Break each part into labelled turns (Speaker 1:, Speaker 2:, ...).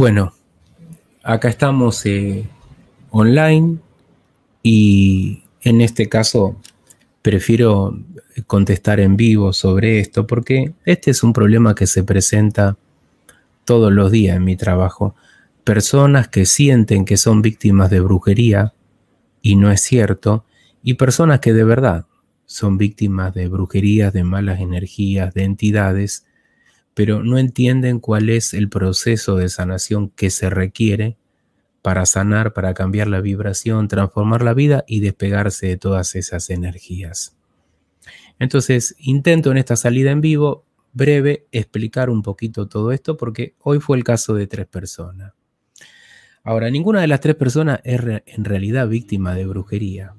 Speaker 1: Bueno, acá estamos eh, online y en este caso prefiero contestar en vivo sobre esto porque este es un problema que se presenta todos los días en mi trabajo. Personas que sienten que son víctimas de brujería y no es cierto y personas que de verdad son víctimas de brujerías, de malas energías, de entidades pero no entienden cuál es el proceso de sanación que se requiere para sanar, para cambiar la vibración, transformar la vida y despegarse de todas esas energías. Entonces, intento en esta salida en vivo breve explicar un poquito todo esto porque hoy fue el caso de tres personas. Ahora, ninguna de las tres personas es en realidad víctima de brujería.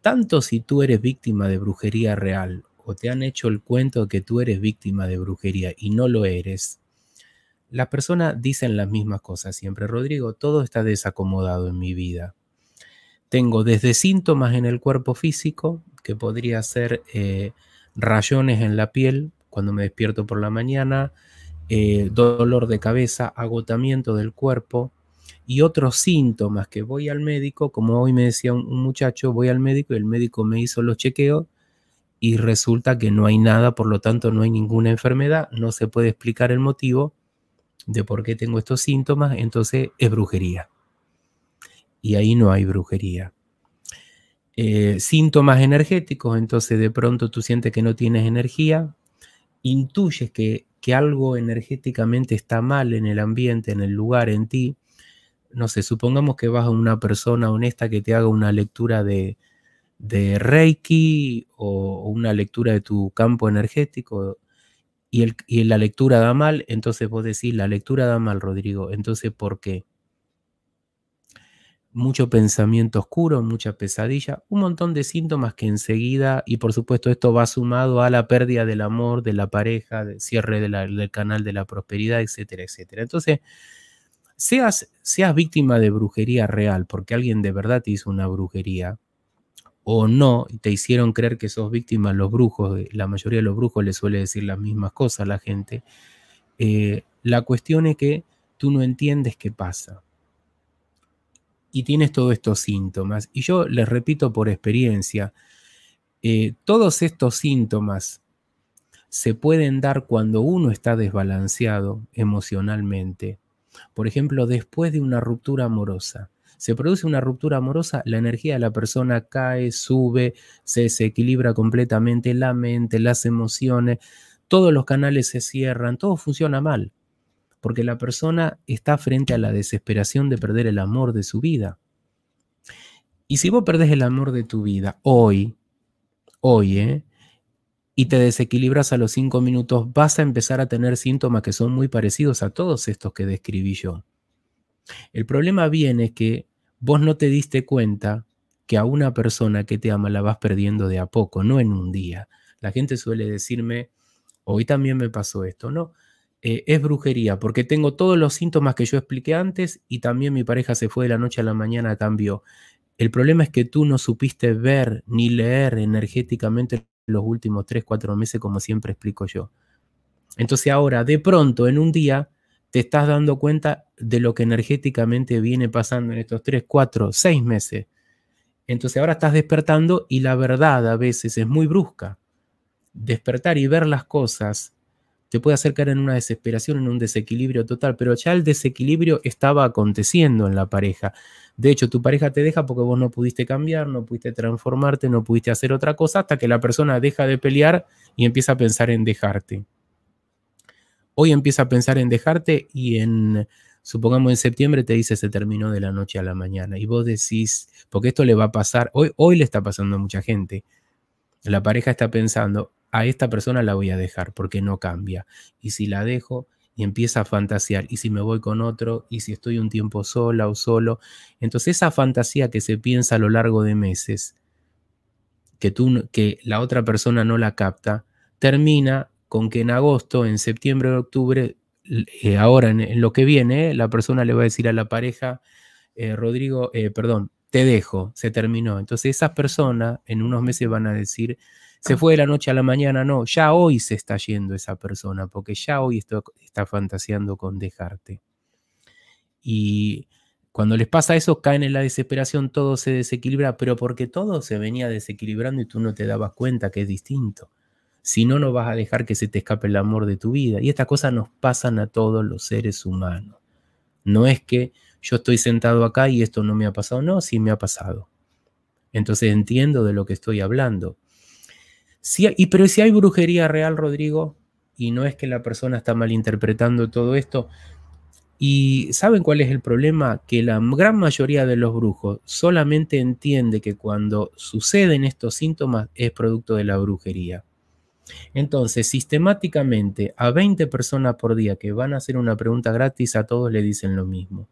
Speaker 1: Tanto si tú eres víctima de brujería real te han hecho el cuento de que tú eres víctima de brujería y no lo eres, las personas dicen las mismas cosas siempre. Rodrigo, todo está desacomodado en mi vida. Tengo desde síntomas en el cuerpo físico, que podría ser eh, rayones en la piel cuando me despierto por la mañana, eh, dolor de cabeza, agotamiento del cuerpo y otros síntomas que voy al médico, como hoy me decía un muchacho, voy al médico y el médico me hizo los chequeos y resulta que no hay nada, por lo tanto no hay ninguna enfermedad, no se puede explicar el motivo de por qué tengo estos síntomas, entonces es brujería. Y ahí no hay brujería. Eh, síntomas energéticos, entonces de pronto tú sientes que no tienes energía, intuyes que, que algo energéticamente está mal en el ambiente, en el lugar, en ti. No sé, supongamos que vas a una persona honesta que te haga una lectura de, de Reiki o una lectura de tu campo energético y, la lectura da mal, entonces vos decís, la lectura da mal, Rodrigo, entonces ¿por qué? Mucho pensamiento oscuro, mucha pesadilla, un montón de síntomas que enseguida, y por supuesto esto va sumado a la pérdida del amor, de la pareja, de cierre del canal de la prosperidad, etcétera, etcétera. Entonces, seas, seas víctima de brujería real, porque alguien de verdad te hizo una brujería, o no, te hicieron creer que sos víctima los brujos, eh, la mayoría de los brujos les suele decir las mismas cosas a la gente, eh, la cuestión es que tú no entiendes qué pasa. Y tienes todos estos síntomas. Y yo les repito por experiencia, eh, todos estos síntomas se pueden dar cuando uno está desbalanceado emocionalmente. Por ejemplo, después de una ruptura amorosa se produce una ruptura amorosa, la energía de la persona cae, sube, se desequilibra completamente la mente, las emociones, todos los canales se cierran, todo funciona mal, porque la persona está frente a la desesperación de perder el amor de su vida. Y si vos perdés el amor de tu vida hoy, hoy, ¿eh? y te desequilibras a los cinco minutos, vas a empezar a tener síntomas que son muy parecidos a todos estos que describí yo. El problema viene que vos no te diste cuenta que a una persona que te ama la vas perdiendo de a poco, no en un día. La gente suele decirme, hoy también me pasó esto, ¿no? Eh, es brujería, porque tengo todos los síntomas que yo expliqué antes y también mi pareja se fue de la noche a la mañana, cambió. El problema es que tú no supiste ver ni leer energéticamente los últimos 3, 4 meses, como siempre explico yo. Entonces ahora, de pronto, en un día, te estás dando cuenta de lo que energéticamente viene pasando en estos 3, 4, 6 meses. Entonces ahora estás despertando y la verdad a veces es muy brusca. Despertar y ver las cosas te puede acercar en una desesperación, en un desequilibrio total, pero ya el desequilibrio estaba aconteciendo en la pareja. De hecho, tu pareja te deja porque vos no pudiste cambiar, no pudiste transformarte, no pudiste hacer otra cosa hasta que la persona deja de pelear y empieza a pensar en dejarte. Hoy empieza a pensar en dejarte y en, supongamos en septiembre te dice se terminó de la noche a la mañana y vos decís, porque esto le va a pasar, hoy, hoy le está pasando a mucha gente. La pareja está pensando, a esta persona la voy a dejar porque no cambia. Y si la dejo y empieza a fantasear, y si me voy con otro, y si estoy un tiempo sola o solo, entonces esa fantasía que se piensa a lo largo de meses, que, tú, que la otra persona no la capta, termina con que en agosto, en septiembre, octubre, eh, ahora en, lo que viene, la persona le va a decir a la pareja, eh, Rodrigo, eh, perdón, te dejo, se terminó. Entonces esas personas en unos meses van a decir, se fue de la noche a la mañana, no, ya hoy se está yendo esa persona, porque ya hoy está, está fantaseando con dejarte. Y cuando les pasa eso, caen en la desesperación, todo se desequilibra, pero porque todo se venía desequilibrando y tú no te dabas cuenta que es distinto. Si no, no vas a dejar que se te escape el amor de tu vida. Y estas cosas nos pasan a todos los seres humanos. No es que yo estoy sentado acá y esto no me ha pasado. No, sí me ha pasado. Entonces entiendo de lo que estoy hablando. sí y, pero si hay brujería real, Rodrigo, y no es que la persona está malinterpretando todo esto, y ¿saben cuál es el problema? Que la gran mayoría de los brujos solamente entiende que cuando suceden estos síntomas es producto de la brujería. Entonces, sistemáticamente, a 20 personas por día que van a hacer una pregunta gratis, a todos le dicen lo mismo.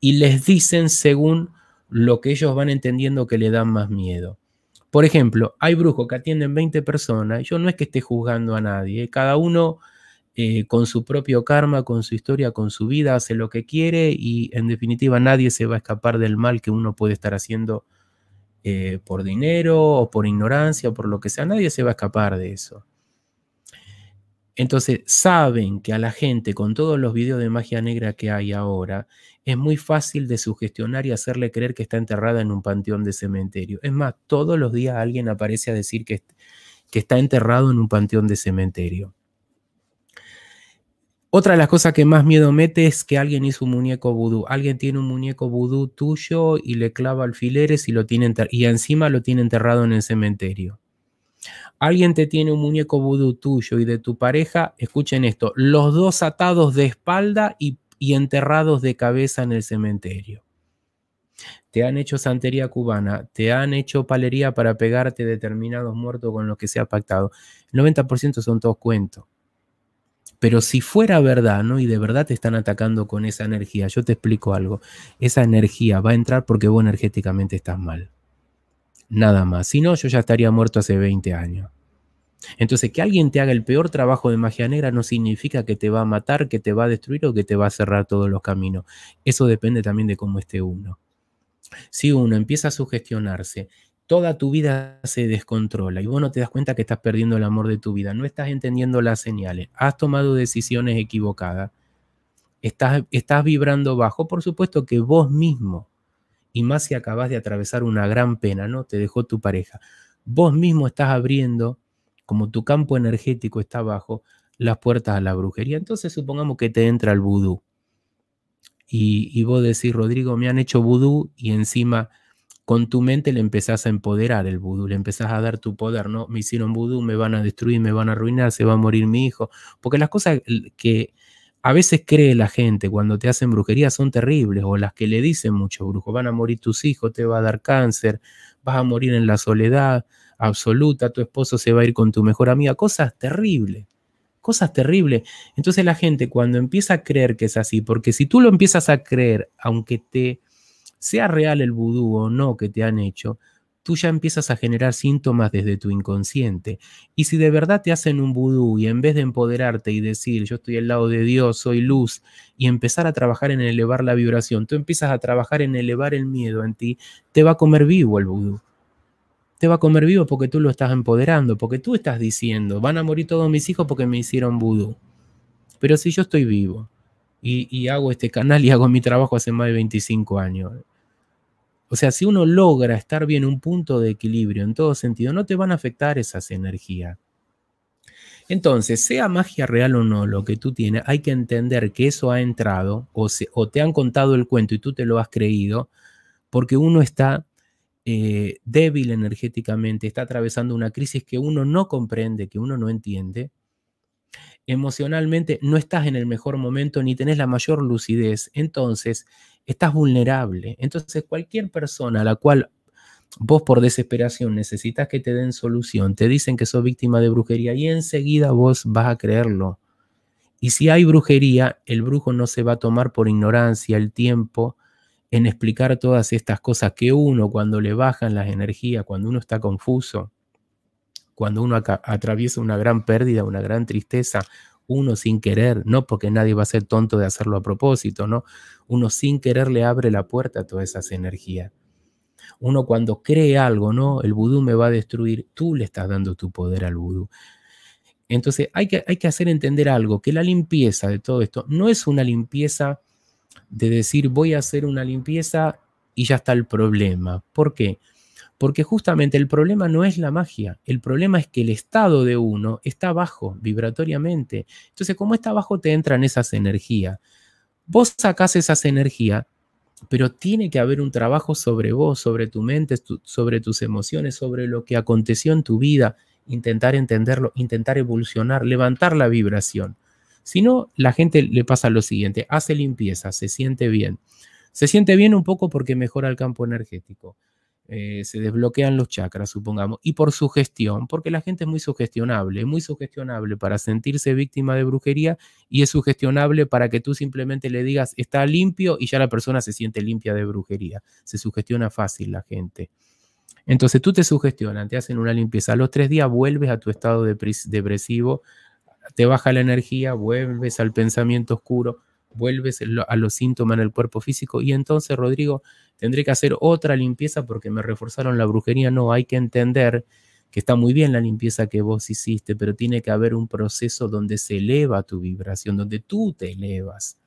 Speaker 1: Y les dicen según lo que ellos van entendiendo que le dan más miedo. Por ejemplo, hay brujos que atienden 20 personas. Yo no es que esté juzgando a nadie. ¿eh? Cada uno eh, con su propio karma, con su historia, con su vida, hace lo que quiere y en definitiva nadie se va a escapar del mal que uno puede estar haciendo eh, por dinero o por ignorancia o por lo que sea, nadie se va a escapar de eso. Entonces, saben que a la gente, con todos los videos de magia negra que hay ahora, es muy fácil de sugestionar y hacerle creer que está enterrada en un panteón de cementerio. Es más, todos los días alguien aparece a decir que, que está enterrado en un panteón de cementerio. Otra de las cosas que más miedo mete es que alguien hizo un muñeco vudú. Alguien tiene un muñeco vudú tuyo y le clava alfileres y, lo tiene y encima lo tiene enterrado en el cementerio. Alguien te tiene un muñeco vudú tuyo y de tu pareja, escuchen esto, los dos atados de espalda y, y enterrados de cabeza en el cementerio. Te han hecho santería cubana, te han hecho palería para pegarte determinados muertos con los que se ha pactado. El 90% son todos cuentos. Pero si fuera verdad, ¿no? Y de verdad te están atacando con esa energía, yo te explico algo, esa energía va a entrar porque vos energéticamente estás mal. Nada más. Si no, yo ya estaría muerto hace 20 años. Entonces, que alguien te haga el peor trabajo de magia negra no significa que te va a matar, que te va a destruir o que te va a cerrar todos los caminos. Eso depende también de cómo esté uno. Si uno empieza a sugestionarse toda tu vida se descontrola y vos no te das cuenta que estás perdiendo el amor de tu vida, no estás entendiendo las señales, has tomado decisiones equivocadas, estás, estás vibrando bajo, por supuesto que vos mismo, y más si acabas de atravesar una gran pena, ¿no? Te dejó tu pareja, vos mismo estás abriendo, como tu campo energético está bajo, las puertas a la brujería. Entonces supongamos que te entra el vudú. Y, y vos decís, Rodrigo, me han hecho vudú y encima con tu mente le empezás a empoderar el vudú, le empezás a dar tu poder, ¿no? Me hicieron vudú, me van a destruir, me van a arruinar, se va a morir mi hijo. Porque las cosas que a veces cree la gente cuando te hacen brujería son terribles, o las que le dicen mucho brujo, van a morir tus hijos, te va a dar cáncer, vas a morir en la soledad absoluta, tu esposo se va a ir con tu mejor amiga, cosas terribles cosas terribles. Entonces la gente cuando empieza a creer que es así, porque si tú lo empiezas a creer, aunque te sea real el vudú o no que te han hecho, tú ya empiezas a generar síntomas desde tu inconsciente. Y si de verdad te hacen un vudú y en vez de empoderarte y decir, yo estoy al lado de Dios, soy luz, y empezar a trabajar en elevar la vibración, tú empiezas a trabajar en elevar el miedo en ti, te va a comer vivo el vudú. Te va a comer vivo porque tú lo estás empoderando, porque tú estás diciendo, van a morir todos mis hijos porque me hicieron vudú. Pero si yo estoy vivo y, y hago este canal y hago mi trabajo hace más de 25 años, o sea, si uno logra estar bien en un punto de equilibrio en todo sentido, no te van a afectar esas energías. Entonces, sea magia real o no lo que tú tienes, hay que entender que eso ha entrado o, te han contado el cuento y tú te lo has creído porque uno está eh, débil energéticamente, está atravesando una crisis que uno no comprende, que uno no entiende. Emocionalmente no estás en el mejor momento ni tenés la mayor lucidez. Entonces, estás vulnerable. Entonces cualquier persona a la cual vos por desesperación necesitas que te den solución, te dicen que sos víctima de brujería y enseguida vos vas a creerlo. Y si hay brujería, el brujo no se va a tomar por ignorancia el tiempo en explicar todas estas cosas que uno cuando le bajan las energías, cuando uno está confuso, cuando uno atraviesa una gran pérdida, una gran tristeza, uno sin querer, no porque nadie va a ser tonto de hacerlo a propósito, ¿no? Uno sin querer le abre la puerta a todas esas energías. Uno cuando cree algo, ¿no? El vudú me va a destruir, tú le estás dando tu poder al vudú. Entonces hay que, hay que hacer entender algo, que la limpieza de todo esto no es una limpieza de decir voy a hacer una limpieza y ya está el problema. ¿Por qué? Porque justamente el problema no es la magia, el problema es que el estado de uno está bajo vibratoriamente. Entonces, como está bajo, te entran esas energías. Vos sacás esas energías, pero tiene que haber un trabajo sobre vos, sobre tu mente, sobre tus emociones, sobre lo que aconteció en tu vida, intentar entenderlo, intentar evolucionar, levantar la vibración. Si no, la gente le pasa lo siguiente, hace limpieza, se siente bien. Se siente bien un poco porque mejora el campo energético. Eh, se desbloquean los chakras, supongamos, y por sugestión, porque la gente es muy sugestionable, es muy sugestionable para sentirse víctima de brujería y es sugestionable para que tú simplemente le digas está limpio y ya la persona se siente limpia de brujería. Se sugestiona fácil la gente. Entonces tú te sugestionan, te hacen una limpieza. A los tres días vuelves a tu estado depresivo, te baja la energía, vuelves al pensamiento oscuro, vuelves a los síntomas en el cuerpo físico y entonces, Rodrigo, tendré que hacer otra limpieza porque me reforzaron la brujería. No, hay que entender que está muy bien la limpieza que vos hiciste, pero tiene que haber un proceso donde se eleva tu vibración, donde tú te elevas,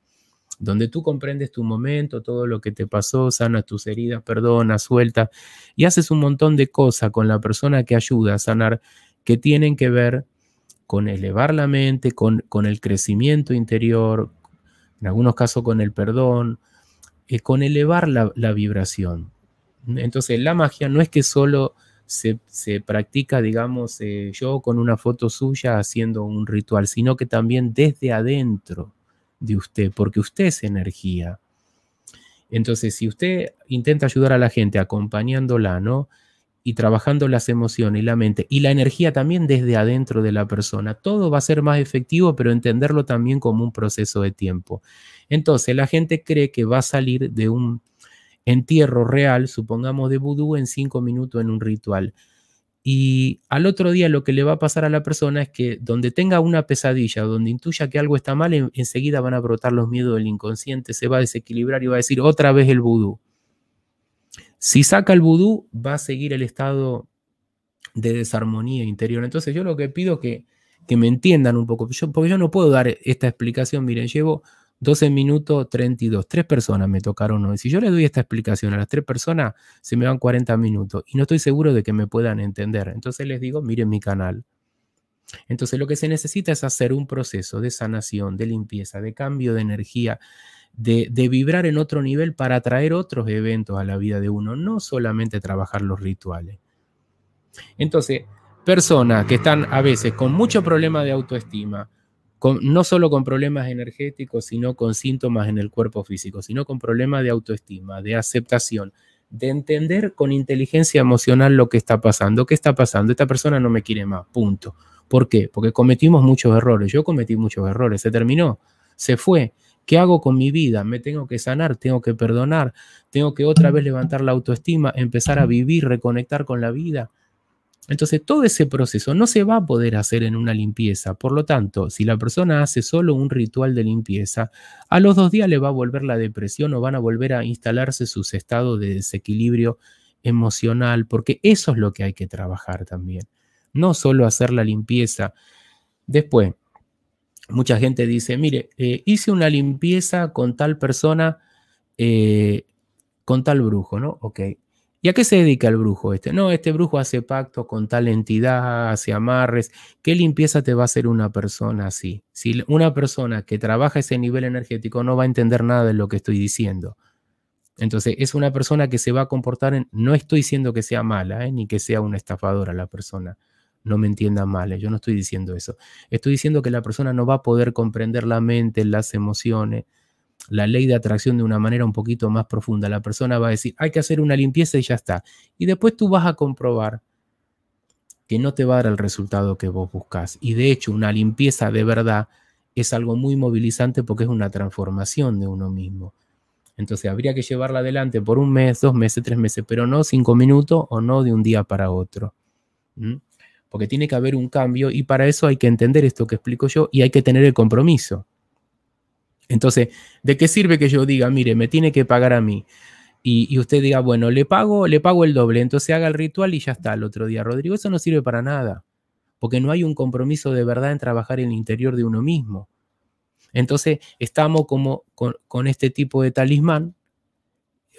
Speaker 1: donde tú comprendes tu momento, todo lo que te pasó, sanas tus heridas, perdonas, sueltas y haces un montón de cosas con la persona que ayuda a sanar que tienen que ver con elevar la mente, con, con el crecimiento interior, en algunos casos con el perdón, eh, con elevar la, vibración. Entonces la magia no es que solo se, practica, digamos, eh, yo con una foto suya haciendo un ritual, sino que también desde adentro de usted, porque usted es energía. Entonces, si usted intenta ayudar a la gente acompañándola, ¿no? y trabajando las emociones y la mente y la energía también desde adentro de la persona. Todo va a ser más efectivo, pero entenderlo también como un proceso de tiempo. Entonces, la gente cree que va a salir de un entierro real, supongamos de vudú, en cinco minutos en un ritual. Y al otro día lo que le va a pasar a la persona es que donde tenga una pesadilla, donde intuya que algo está mal, enseguida van a brotar los miedos del inconsciente, se va a desequilibrar y va a decir otra vez el vudú. Si saca el vudú, va a seguir el estado de desarmonía interior. Entonces yo lo que pido es que, me entiendan un poco, porque yo no puedo dar esta explicación. Miren, llevo 12 minutos 32, tres personas me tocaron hoy. Si yo les doy esta explicación a las tres personas, se me van 40 minutos y no estoy seguro de que me puedan entender. Entonces les digo, miren mi canal. Entonces lo que se necesita es hacer un proceso de sanación, de limpieza, de cambio de energía, de, vibrar en otro nivel para atraer otros eventos a la vida de uno, no solamente trabajar los rituales. Entonces, personas que están a veces con mucho problema de autoestima, con, no solo con problemas energéticos, sino con síntomas en el cuerpo físico, sino con problemas de autoestima, de aceptación, de entender con inteligencia emocional lo que está pasando. ¿Qué está pasando? Esta persona no me quiere más, punto. ¿Por qué? Porque cometimos muchos errores. Yo cometí muchos errores. Se terminó, se fue. ¿Qué hago con mi vida? Me tengo que sanar, tengo que perdonar, tengo que otra vez levantar la autoestima, empezar a vivir, reconectar con la vida. Entonces, todo ese proceso no se va a poder hacer en una limpieza. Por lo tanto, si la persona hace solo un ritual de limpieza, a los dos días le va a volver la depresión o van a volver a instalarse sus estados de desequilibrio emocional, porque eso es lo que hay que trabajar también. No solo hacer la limpieza. Después, mucha gente dice, mire, eh, hice una limpieza con tal persona, eh, con tal brujo, ¿no? Ok. ¿Y a qué se dedica el brujo este? No, este brujo hace pacto con tal entidad, hace amarres. ¿Qué limpieza te va a hacer una persona así? Si una persona que trabaja ese nivel energético no va a entender nada de lo que estoy diciendo. Entonces, es una persona que se va a comportar en... No estoy diciendo que sea mala, eh, ni que sea una estafadora la persona no me entiendan mal, ¿eh? yo no estoy diciendo eso. Estoy diciendo que la persona no va a poder comprender la mente, las emociones, la ley de atracción de una manera un poquito más profunda. La persona va a decir, hay que hacer una limpieza y ya está. Y después tú vas a comprobar que no te va a dar el resultado que vos buscas. Y de hecho, una limpieza de verdad es algo muy movilizante porque es una transformación de uno mismo. Entonces habría que llevarla adelante por un mes, dos meses, tres meses, pero no cinco minutos o no de un día para otro porque tiene que haber un cambio y para eso hay que entender esto que explico yo y hay que tener el compromiso. Entonces, ¿de qué sirve que yo diga, mire, me tiene que pagar a mí? Y, usted diga, bueno, le pago, le pago el doble, entonces haga el ritual y ya está el otro día, Rodrigo. Eso no sirve para nada, porque no hay un compromiso de verdad en trabajar en el interior de uno mismo. Entonces, estamos como con, este tipo de talismán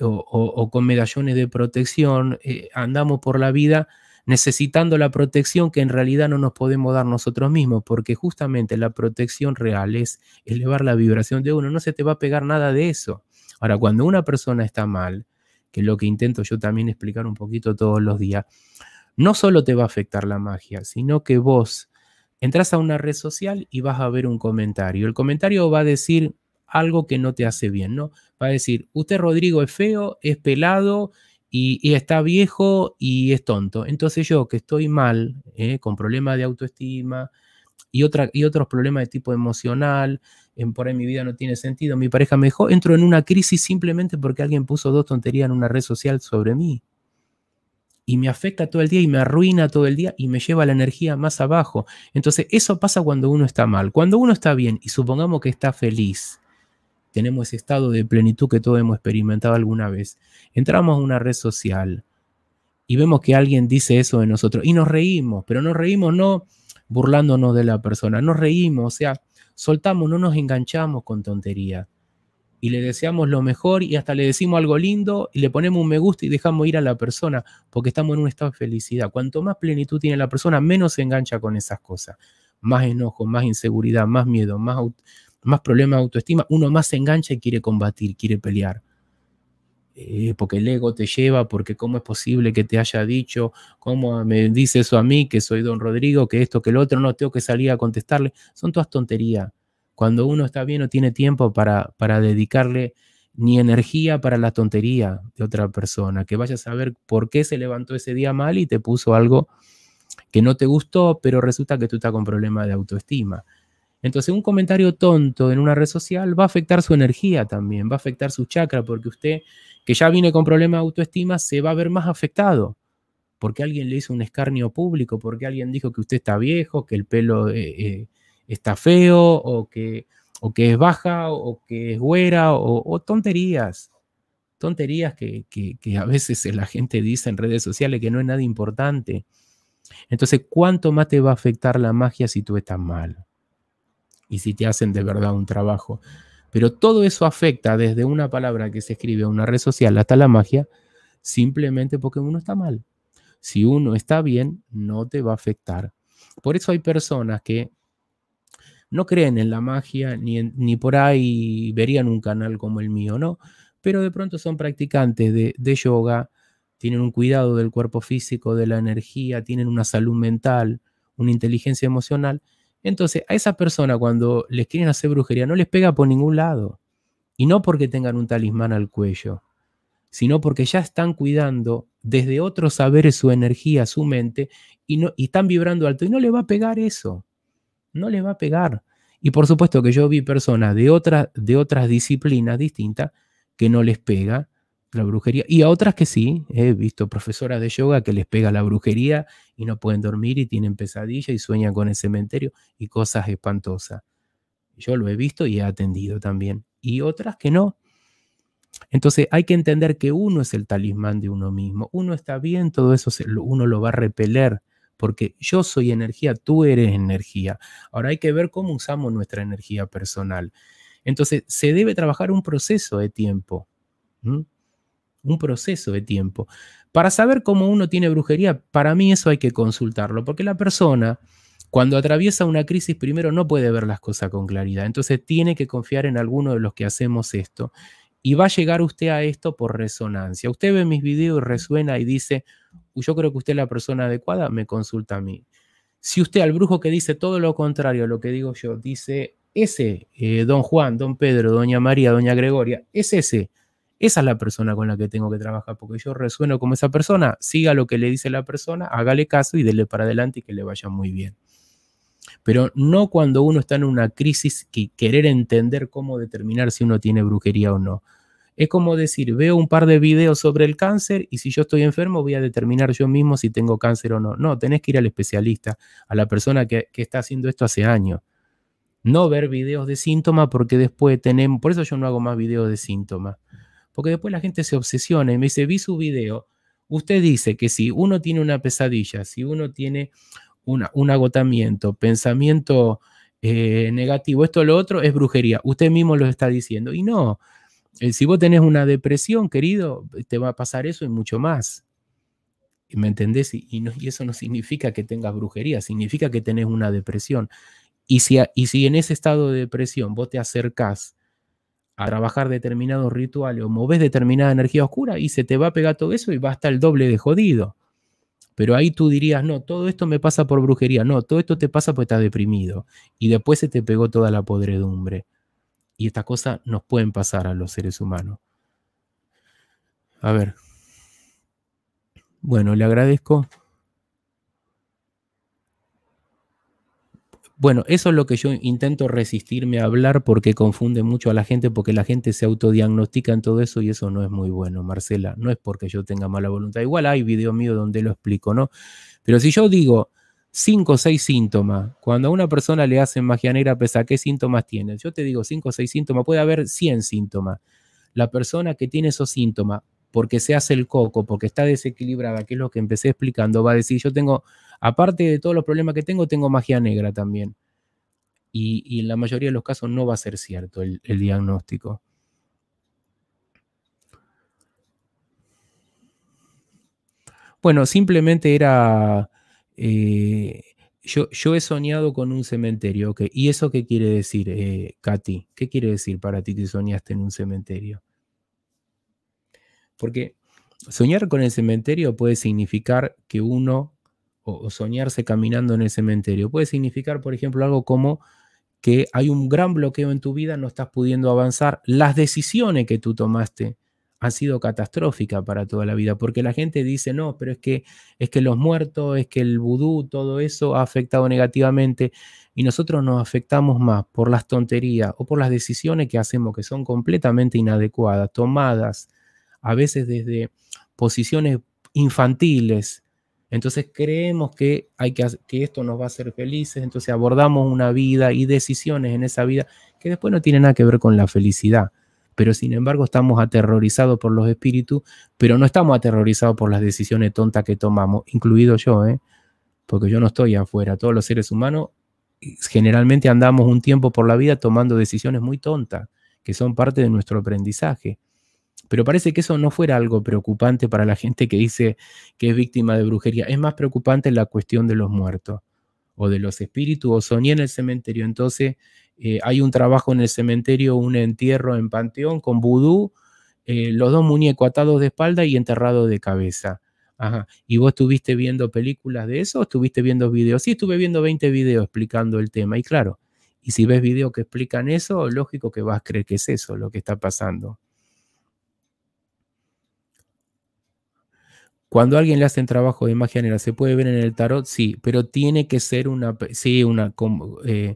Speaker 1: o, con medallones de protección, eh, andamos por la vida necesitando la protección que en realidad no nos podemos dar nosotros mismos, porque justamente la protección real es elevar la vibración de uno, no se te va a pegar nada de eso. Ahora, cuando una persona está mal, que es lo que intento yo también explicar un poquito todos los días, no solo te va a afectar la magia, sino que vos entras a una red social y vas a ver un comentario. El comentario va a decir algo que no te hace bien, ¿no? Va a decir, usted Rodrigo es feo, es pelado y, está viejo y es tonto. Entonces yo que estoy mal, eh, con problemas de autoestima y, y otros problemas de tipo emocional, en por ahí mi vida no tiene sentido, mi pareja me dejó, entro en una crisis simplemente porque alguien puso dos tonterías en una red social sobre mí. Y me afecta todo el día y me arruina todo el día y me lleva la energía más abajo. Entonces eso pasa cuando uno está mal. Cuando uno está bien y supongamos que está feliz, tenemos ese estado de plenitud que todos hemos experimentado alguna vez. Entramos a una red social y vemos que alguien dice eso de nosotros y nos reímos, pero nos reímos no burlándonos de la persona, nos reímos, o sea, soltamos, no nos enganchamos con tontería. Y le deseamos lo mejor y hasta le decimos algo lindo y le ponemos un me gusta y dejamos ir a la persona porque estamos en un estado de felicidad. Cuanto más plenitud tiene la persona, menos se engancha con esas cosas. Más enojo, más inseguridad, más miedo, más, más problemas de autoestima, uno más se engancha y quiere combatir, quiere pelear. Eh, porque el ego te lleva, porque cómo es posible que te haya dicho, cómo me dice eso a mí, que soy don Rodrigo, que esto, que el otro, no tengo que salir a contestarle. Son todas tonterías. Cuando uno está bien no tiene tiempo para, para dedicarle ni energía para la tontería de otra persona, que vaya a saber por qué se levantó ese día mal y te puso algo que no te gustó, pero resulta que tú estás con problemas de autoestima. Entonces un comentario tonto en una red social va a afectar su energía también, va a afectar su chakra, porque usted que ya viene con problemas de autoestima se va a ver más afectado, porque alguien le hizo un escarnio público, porque alguien dijo que usted está viejo, que el pelo eh, eh, está feo, o que, o que es baja, o que es güera, o, tonterías tonterías que, que, a veces la gente dice en redes sociales que no es nada importante. Entonces, ¿cuánto más te va a afectar la magia si tú estás mal? y si te hacen de verdad un trabajo. Pero todo eso afecta desde una palabra que se escribe a una red social hasta la magia, simplemente porque uno está mal. Si uno está bien, no te va a afectar. Por eso hay personas que no creen en la magia, ni, ni por ahí verían un canal como el mío, ¿no? Pero de pronto son practicantes de yoga, tienen un cuidado del cuerpo físico, de la energía, tienen una salud mental, una inteligencia emocional, entonces, a esa persona cuando les quieren hacer brujería, no les pega por ningún lado. Y no porque tengan un talismán al cuello, sino porque ya están cuidando desde otros saberes su energía, su mente, y, y están vibrando alto. Y no le va a pegar eso. No le va a pegar. Y por supuesto que yo vi personas de, otras de otras disciplinas distintas que no les pega la brujería. Y a otras que sí, he visto profesoras de yoga que les pega la brujería y no pueden dormir y tienen pesadilla y sueñan con el cementerio y cosas espantosas. Yo lo he visto y he atendido también. Y otras que no. Entonces hay que entender que uno es el talismán de uno mismo. Uno está bien, todo eso uno lo va a repeler porque yo soy energía, tú eres energía. Ahora hay que ver cómo usamos nuestra energía personal. Entonces se debe trabajar un proceso de tiempo un proceso de tiempo. Para saber cómo uno tiene brujería, para mí eso hay que consultarlo, porque la persona cuando atraviesa una crisis primero no puede ver las cosas con claridad, entonces tiene que confiar en alguno de los que hacemos esto. Y va a llegar usted a esto por resonancia. Usted ve mis videos y resuena y dice, yo creo que usted es la persona adecuada, me consulta a mí. Si usted al brujo que dice todo lo contrario a lo que digo yo, dice, ese, eh, don Juan, don Pedro, doña María, doña Gregoria, es ese esa es la persona con la que tengo que trabajar, porque yo resueno como esa persona, siga lo que le dice la persona, hágale caso y dele para adelante y que le vaya muy bien. Pero no cuando uno está en una crisis que querer entender cómo determinar si uno tiene brujería o no. Es como decir, veo un par de videos sobre el cáncer y si yo estoy enfermo voy a determinar yo mismo si tengo cáncer o no. No, tenés que ir al especialista, a la persona que, que está haciendo esto hace años. No ver videos de síntomas porque después tenemos, por eso yo no hago más videos de síntomas. Porque después la gente se obsesiona y me dice, vi su video. Usted dice que si uno tiene una pesadilla, si uno tiene una, un agotamiento, pensamiento eh, negativo, esto o lo otro es brujería. Usted mismo lo está diciendo. Y no, eh, si vos tenés una depresión, querido, te va a pasar eso y mucho más. ¿Me entendés? Y, eso no significa que tengas brujería, significa que tenés una depresión. Y si, y si en ese estado de depresión vos te acercás a trabajar determinados rituales o moves determinada energía oscura y se te va a pegar todo eso y va estar el doble de jodido. Pero ahí tú dirías, no, todo esto me pasa por brujería, no, todo esto te pasa porque estás deprimido y después se te pegó toda la podredumbre. Y estas cosas nos pueden pasar a los seres humanos. A ver. Bueno, le agradezco. Bueno, eso es lo que yo intento resistirme a hablar porque confunde mucho a la gente, porque la gente se autodiagnostica en todo eso y eso no es muy bueno, Marcela. No es porque yo tenga mala voluntad. Igual hay video mío donde lo explico, ¿no? Pero si yo digo cinco o seis síntomas, cuando a una persona le hacen magia negra, qué síntomas tiene. Yo te digo cinco o seis síntomas, puede haber 100 síntomas. La persona que tiene esos síntomas, porque se hace el coco, porque está desequilibrada, que es lo que empecé explicando, va a decir, yo tengo aparte de todos los problemas que tengo, tengo magia negra también. Y, en la mayoría de los casos no va a ser cierto el, diagnóstico. Bueno, simplemente era... Eh, yo, yo, he soñado con un cementerio, ¿Y eso qué quiere decir, eh, Katy? ¿Qué quiere decir para ti que soñaste en un cementerio? Porque soñar con el cementerio puede significar que uno o, soñarse caminando en el cementerio. Puede significar, por ejemplo, algo como que hay un gran bloqueo en tu vida, no estás pudiendo avanzar. Las decisiones que tú tomaste han sido catastróficas para toda la vida, porque la gente dice, no, pero es que, es que los muertos, es que el vudú, todo eso ha afectado negativamente y nosotros nos afectamos más por las tonterías o por las decisiones que hacemos que son completamente inadecuadas, tomadas a veces desde posiciones infantiles, entonces creemos que, hay que, que esto nos va a hacer felices, entonces abordamos una vida y decisiones en esa vida que después no tienen nada que ver con la felicidad. Pero sin embargo estamos aterrorizados por los espíritus, pero no estamos aterrorizados por las decisiones tontas que tomamos, incluido yo, ¿eh? porque yo no estoy afuera. Todos los seres humanos generalmente andamos un tiempo por la vida tomando decisiones muy tontas, que son parte de nuestro aprendizaje. Pero parece que eso no fuera algo preocupante para la gente que dice que es víctima de brujería. Es más preocupante la cuestión de los muertos o de los espíritus o soñé en el cementerio. Entonces eh, hay un trabajo en el cementerio, un entierro en panteón con vudú, eh, los dos muñecos atados de espalda y enterrados de cabeza. ¿Y vos estuviste viendo películas de eso? ¿Estuviste viendo videos? Sí, estuve viendo 20 videos explicando el tema. Y claro, y si ves videos que explican eso, lógico que vas a creer que es eso lo que está pasando. Cuando alguien le hacen trabajo de magia negra, ¿se puede ver en el tarot? Sí, pero tiene que ser una, sí, una, eh,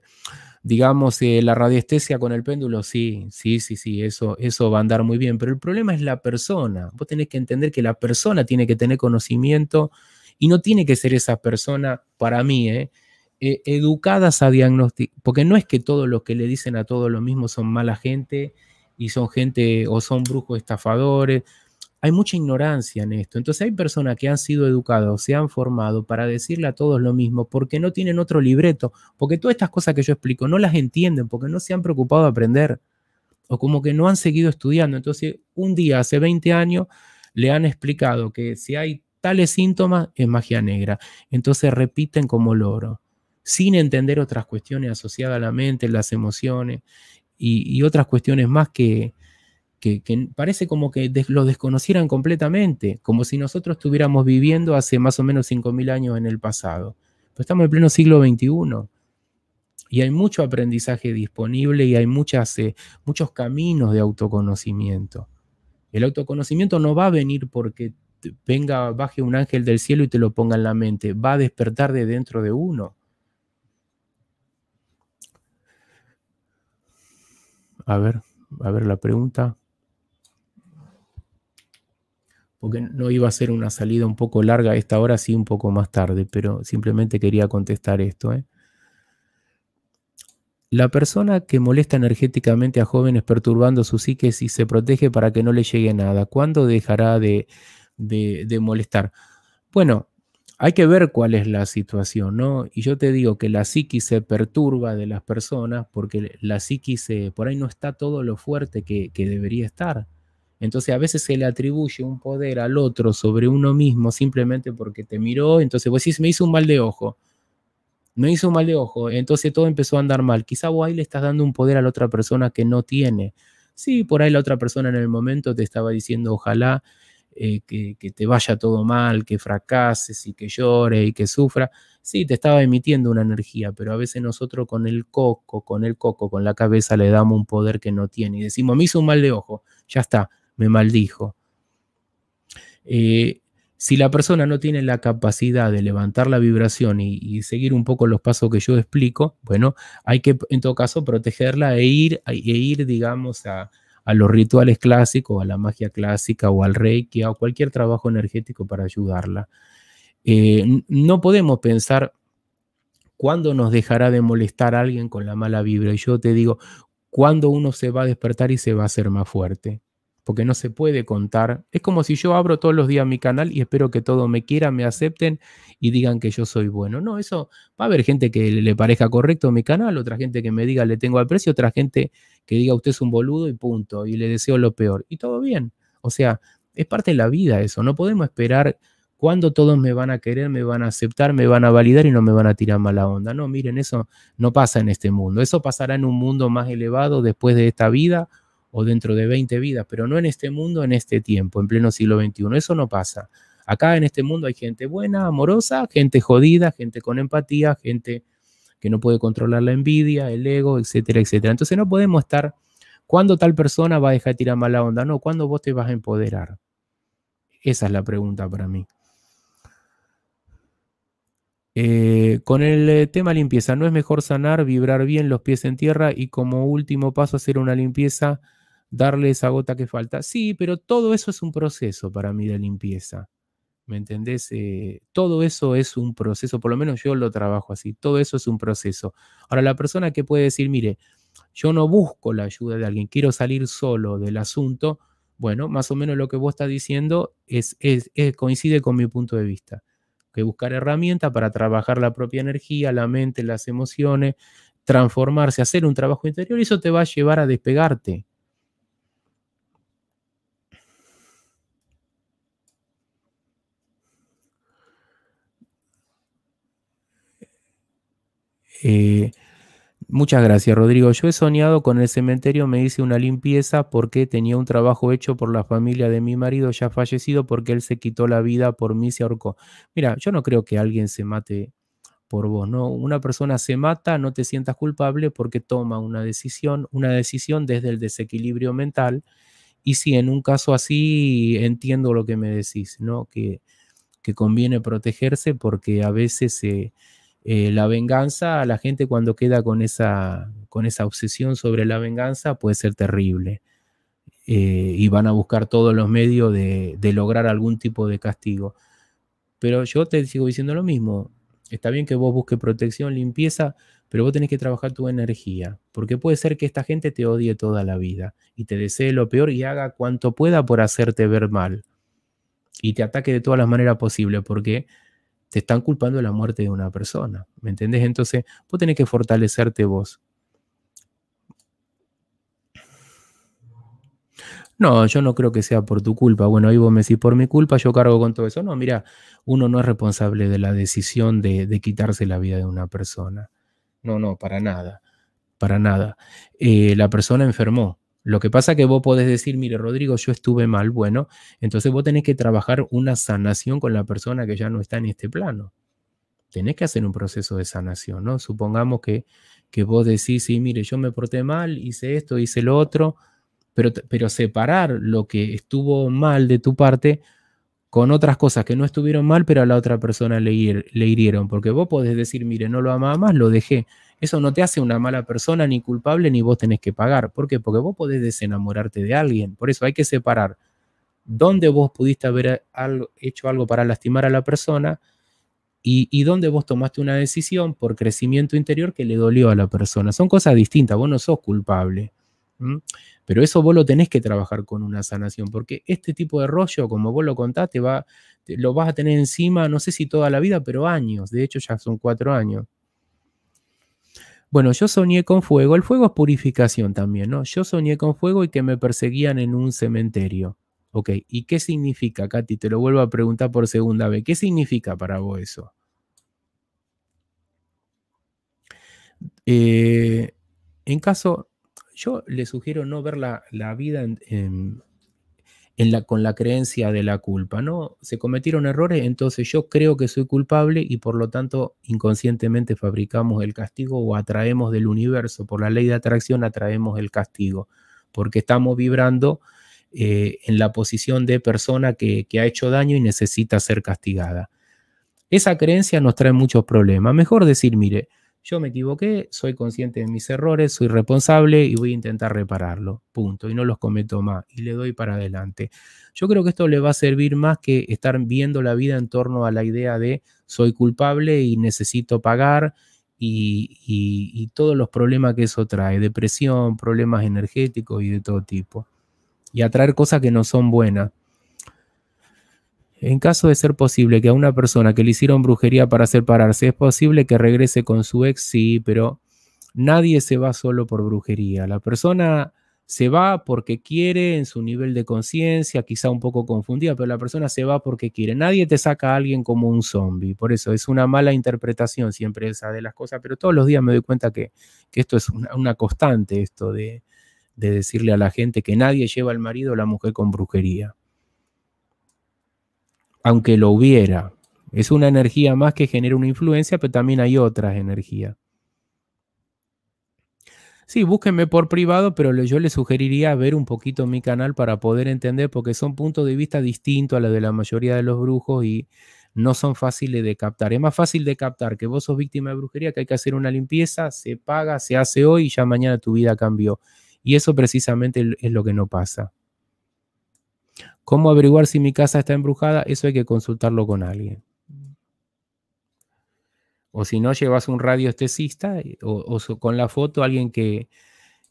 Speaker 1: digamos, eh, la radiestesia con el péndulo, sí, sí, sí, sí, eso, eso va a andar muy bien, pero el problema es la persona. Vos tenés que entender que la persona tiene que tener conocimiento y no tiene que ser esa persona, para mí, eh, e, educadas a diagnosticar, porque no es que todos los que le dicen a todos lo mismo son mala gente y son gente o son brujos estafadores hay mucha ignorancia en esto. Entonces hay personas que han sido educados, se han formado para decirle a todos lo mismo, porque no tienen otro libreto, porque todas estas cosas que yo explico no las entienden, porque no se han preocupado de aprender, o como que no han seguido estudiando. Entonces, un día, hace 20 años, le han explicado que si hay tales síntomas, es magia negra. Entonces repiten como loro, sin entender otras cuestiones asociadas a la mente, las emociones y otras cuestiones más que, que, parece como que los lo desconocieran completamente, como si nosotros estuviéramos viviendo hace más o menos 5.000 años en el pasado. Pero pues estamos en pleno siglo XXI y hay mucho aprendizaje disponible y hay muchas, eh, muchos caminos de autoconocimiento. El autoconocimiento no va a venir porque venga, baje un ángel del cielo y te lo ponga en la mente, va a despertar de dentro de uno. A ver, a ver la pregunta porque no iba a ser una salida un poco larga, esta hora sí un poco más tarde, pero simplemente quería contestar esto. ¿eh? La persona que molesta energéticamente a jóvenes perturbando su psique y se protege para que no le llegue nada, ¿cuándo dejará de, molestar? Bueno, hay que ver cuál es la situación, ¿no? Y yo te digo que la psique se perturba de las personas porque la psiquis eh, por ahí no está todo lo fuerte que debería estar. Entonces a veces se le atribuye un poder al otro sobre uno mismo simplemente porque te miró, entonces vos decís, me hizo un mal de ojo, me hizo un mal de ojo, entonces todo empezó a andar mal. Quizá vos ahí le estás dando un poder a la otra persona que no tiene. Sí, por ahí la otra persona en el momento te estaba diciendo, ojalá eh, que, te vaya todo mal, que fracases y que llore y que sufra. Sí, te estaba emitiendo una energía, pero a veces nosotros con el coco, con el coco, con la cabeza le damos un poder que no tiene y decimos, me hizo un mal de ojo, ya está, me maldijo. Eh, si la persona no tiene la capacidad de levantar la vibración y, seguir un poco los pasos que yo explico, bueno, hay que en todo caso protegerla e ir, e ir digamos, a, los rituales clásicos, a la magia clásica o al reiki, o cualquier trabajo energético para ayudarla. Eh, no podemos pensar cuándo nos dejará de molestar a alguien con la mala vibra. Y yo te digo, cuándo uno se va a despertar y se va a hacer más fuerte porque no se puede contar. Es como si yo abro todos los días mi canal y espero que todo me quiera me acepten y digan que yo soy bueno. No, eso va a haber gente que le parezca correcto mi canal, otra gente que me diga le tengo al precio otra gente que diga usted es un boludo y punto, y le deseo lo peor. Y todo bien. O sea, es parte de la vida eso. No podemos esperar cuando todos me van a querer, me van a aceptar, me van a validar y no me van a tirar mala onda. No, miren, eso no pasa en este mundo. Eso pasará en un mundo más elevado después de esta vida o dentro de 20 vidas, pero no en este mundo, en este tiempo, en pleno siglo XXI. Eso no pasa. Acá en este mundo hay gente buena, amorosa, gente jodida, gente con empatía, gente que no puede controlar la envidia, el ego, etcétera, etcétera. Entonces no podemos estar ¿cuándo tal persona va a dejar de tirar mala onda, no, cuando vos te vas a empoderar. Esa es la pregunta para mí. Eh, con el eh, tema limpieza, ¿no es mejor sanar, vibrar bien los pies en tierra y como último paso hacer una limpieza darle esa gota que falta. Sí, pero todo eso es un proceso para mí de limpieza. ¿Me entendés? Eh, todo eso es un proceso, por lo menos yo lo trabajo así, todo eso es un proceso. Ahora, la persona que puede decir, mire, yo no busco la ayuda de alguien, quiero salir solo del asunto, bueno, más o menos lo que vos estás diciendo es, coincide con mi punto de vista, que buscar herramientas para trabajar la propia energía, la mente, las emociones, transformarse, hacer un trabajo interior, y eso te va a llevar a despegarte, Eh, muchas gracias, Rodrigo. Yo he soñado con el cementerio, me hice una limpieza porque tenía un trabajo hecho por la familia de mi marido ya fallecido porque él se quitó la vida por mí, se ahorcó. Mira, yo no creo que alguien se mate por vos, ¿no? Una persona se mata, no te sientas culpable porque toma una decisión, una decisión desde el desequilibrio mental. Y si en un caso así entiendo lo que me decís, ¿no? Que, que conviene protegerse porque a veces se... Eh, la venganza, a la gente cuando queda con esa, con esa obsesión sobre la venganza puede ser terrible. Eh, y van a buscar todos los medios de, de, lograr algún tipo de castigo. Pero yo te sigo diciendo lo mismo. Está bien que vos busques protección, limpieza, pero vos tenés que trabajar tu energía, porque puede ser que esta gente te odie toda la vida y te desee lo peor y haga cuanto pueda por hacerte ver mal y te ataque de todas las maneras posibles, porque te están culpando la muerte de una persona. ¿Me entendés? Entonces, vos tenés que fortalecerte vos. No, yo no creo que sea por tu culpa. Bueno, ahí vos me decís, por mi culpa yo cargo con todo eso. No, mira, uno no es responsable de la decisión de, quitarse la vida de una persona. No, no, para nada. Para nada. Eh, la persona enfermó. Lo que pasa que vos podés decir, mire, Rodrigo, yo estuve mal, bueno, entonces vos tenés que trabajar una sanación con la persona que ya no está en este plano. Tenés que hacer un proceso de sanación, ¿no? Supongamos que, que vos decís, sí, mire, yo me porté mal, hice esto, hice lo otro, pero, pero separar lo que estuvo mal de tu parte con otras cosas que no estuvieron mal, pero a la otra persona le, le hirieron, porque vos podés decir, mire, no lo amaba más, lo dejé, eso no te hace una mala persona ni culpable ni vos tenés que pagar. ¿Por qué? Porque vos podés desenamorarte de alguien. Por eso hay que separar dónde vos pudiste haber eh, hecho algo para lastimar a la persona y, dónde vos tomaste una decisión por crecimiento interior que le dolió a la persona. Son cosas distintas, vos no sos culpable. Pero eso vos lo tenés que trabajar con una sanación, porque este tipo de rollo, como vos lo contaste, va, lo vas a tener encima, no sé si toda la vida, pero años. De hecho, ya son cuatro años. Bueno, yo soñé con fuego. El fuego es purificación también, ¿no? Yo soñé con fuego y que me perseguían en un cementerio. Ok, ¿y qué significa, Katy? Te lo vuelvo a preguntar por segunda vez. ¿Qué significa para vos eso? Eh, en caso, yo le sugiero no ver la, vida en, con la creencia de la culpa, ¿no? Se cometieron errores, entonces yo creo que soy culpable y por lo tanto inconscientemente fabricamos el castigo o atraemos del universo, por la ley de atracción atraemos el castigo, porque estamos vibrando eh, en la posición de persona que ha hecho daño y necesita ser castigada. Esa creencia nos trae muchos problemas. Mejor decir, mire, yo me equivoqué, soy consciente de mis errores, soy responsable y voy a intentar repararlo, punto, y no los cometo más, y le doy para adelante. Yo creo que esto le va a servir más que estar viendo la vida en torno a la idea de soy culpable y necesito pagar y, todos los problemas que eso trae, depresión, problemas energéticos y de todo tipo, y atraer cosas que no son buenas. En caso de ser posible que a una persona que le hicieron brujería para separarse, es posible que regrese con su ex, sí, pero nadie se va solo por brujería. La persona se va porque quiere en su nivel de conciencia, quizá un poco confundida, pero la persona se va porque quiere. Nadie te saca a alguien como un zombie. Por eso es una mala interpretación siempre esa de las cosas, pero todos los días me doy cuenta que, esto es una, constante, esto de, de decirle a la gente que nadie lleva al marido o la mujer con brujería aunque lo hubiera. Es una energía más que genera una influencia, pero también hay otras energías. Sí, búsquenme por privado, pero yo les sugeriría ver un poquito mi canal para poder entender, porque son puntos de vista distintos a los de la mayoría de los brujos y no son fáciles de captar. Es más fácil de captar que vos sos víctima de brujería, que hay que hacer una limpieza, se paga, se hace hoy y ya mañana tu vida cambió. Y eso precisamente es lo que no pasa. ¿Cómo averiguar si mi casa está embrujada? Eso hay que consultarlo con alguien. O si no, llevas un radiestesista eh, o, con la foto alguien que,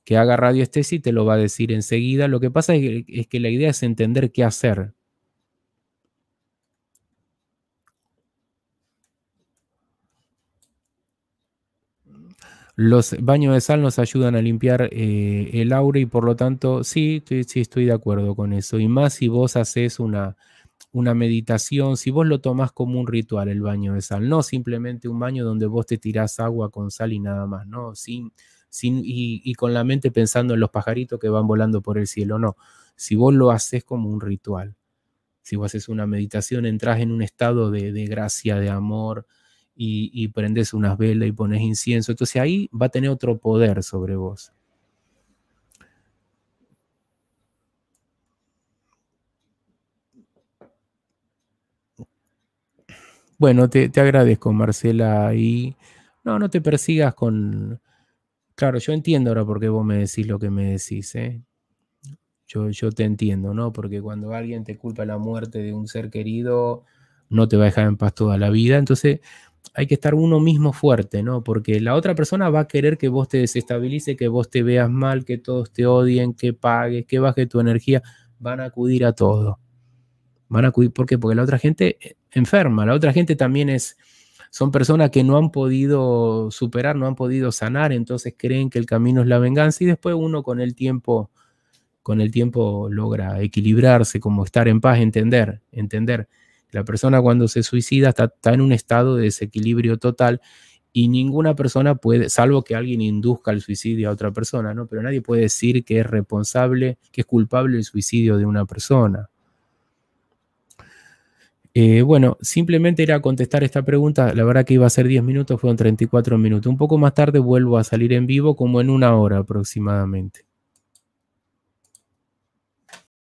Speaker 1: que haga radioestesis te lo va a decir enseguida. Lo que pasa es que la idea es entender qué hacer, Los baños de sal nos ayudan a limpiar eh, el aura y por lo tanto, sí, estoy, de acuerdo con eso. Y más si vos haces una, meditación, si vos lo tomás como un ritual el baño de sal, no simplemente un baño donde vos te tirás agua con sal y nada más, ¿no? sin, y, y con la mente pensando en los pajaritos que van volando por el cielo, no. Si vos lo haces como un ritual, si vos haces una meditación, entras en un estado de, de gracia, de amor, y, prendes unas velas y pones incienso. Entonces ahí va a tener otro poder sobre vos. Bueno, te, agradezco, Marcela. Y no, no te persigas con. Claro, yo entiendo ahora por qué vos me decís lo que me decís, ¿eh? Yo, yo te entiendo, ¿no? Porque cuando alguien te culpa la muerte de un ser querido, no te va a dejar en paz toda la vida. Entonces hay que estar uno mismo fuerte, ¿no? Porque la otra persona va a querer que vos te desestabilice, que vos te veas mal, que todos te odien, que pagues, que baje tu energía. Van a acudir a todo. Van a acudir, ¿por qué? Porque la otra gente eh, enferma, la otra gente también es, son personas que no han podido superar, no han podido sanar, entonces creen que el camino es la venganza y después uno con el tiempo, con el tiempo logra equilibrarse, como estar en paz, entender, entender la persona cuando se suicida está, en un estado de desequilibrio total y ninguna persona puede, salvo que alguien induzca el suicidio a otra persona, ¿no? Pero nadie puede decir que es responsable, que es culpable el suicidio de una persona. Eh, bueno, simplemente a contestar esta pregunta. La verdad que iba a ser 10 minutos, fueron 34 minutos. Un poco más tarde vuelvo a salir en vivo, como en una hora aproximadamente.